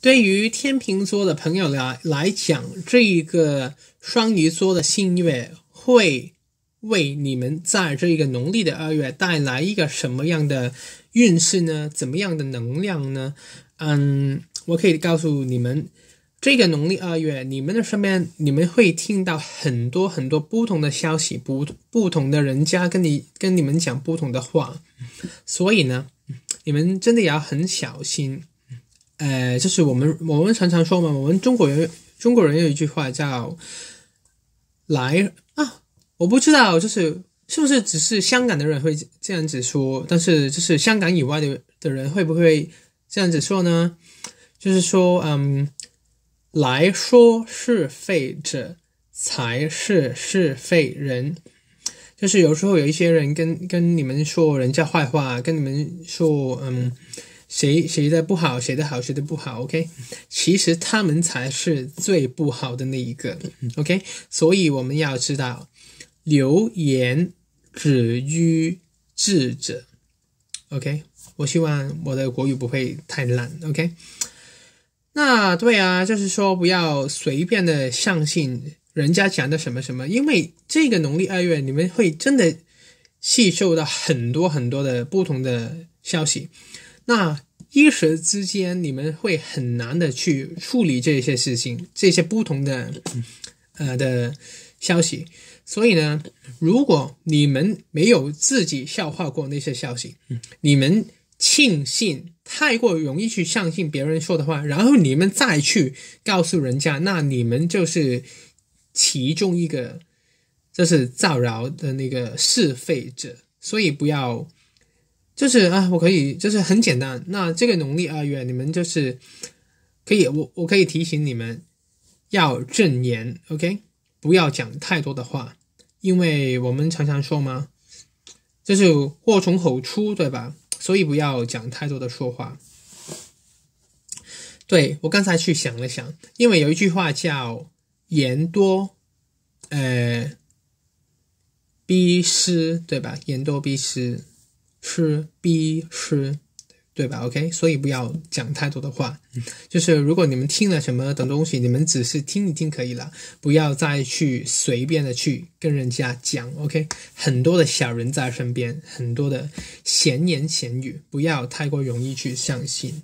对于天秤座的朋友来来讲，这一个双鱼座的新月会为你们在这一个农历的二月带来一个什么样的运势呢？怎么样的能量呢？嗯，我可以告诉你们，这个农历二月，你们的身边，你们会听到很多很多不同的消息，不不同的人家跟你跟你们讲不同的话，所以呢，你们真的要很小心。呃，就是我们我们常常说嘛，我们中国人中国人有一句话叫“来啊”，我不知道就是是不是只是香港的人会这样子说，但是就是香港以外的的人会不会这样子说呢？就是说，嗯，来说是非者，才是是非人。就是有时候有一些人跟跟你们说人家坏话，跟你们说，嗯。谁谁的不好，谁的好，谁的不好，OK？其实他们才是最不好的那一个，OK？所以我们要知道，流言止于智者，OK？我希望我的国语不会太烂，OK？那对啊，就是说不要随便的相信人家讲的什么什么，因为这个农历二月，你们会真的吸收到很多很多的不同的消息，那。一时之间，你们会很难的去处理这些事情，这些不同的，呃的消息。所以呢，如果你们没有自己消化过那些消息，你们庆幸太过容易去相信别人说的话，然后你们再去告诉人家，那你们就是其中一个，就是造谣的那个是非者。所以不要。就是啊，我可以，就是很简单。那这个农历二月，你们就是可以，我我可以提醒你们要正言，OK？不要讲太多的话，因为我们常常说嘛，就是祸从口出，对吧？所以不要讲太多的说话。对我刚才去想了想，因为有一句话叫“言多呃必失”，对吧？言多必失。是 B，是对吧？OK，所以不要讲太多的话。就是如果你们听了什么的东西，你们只是听一听可以了，不要再去随便的去跟人家讲。OK，很多的小人在身边，很多的闲言闲语，不要太过容易去相信。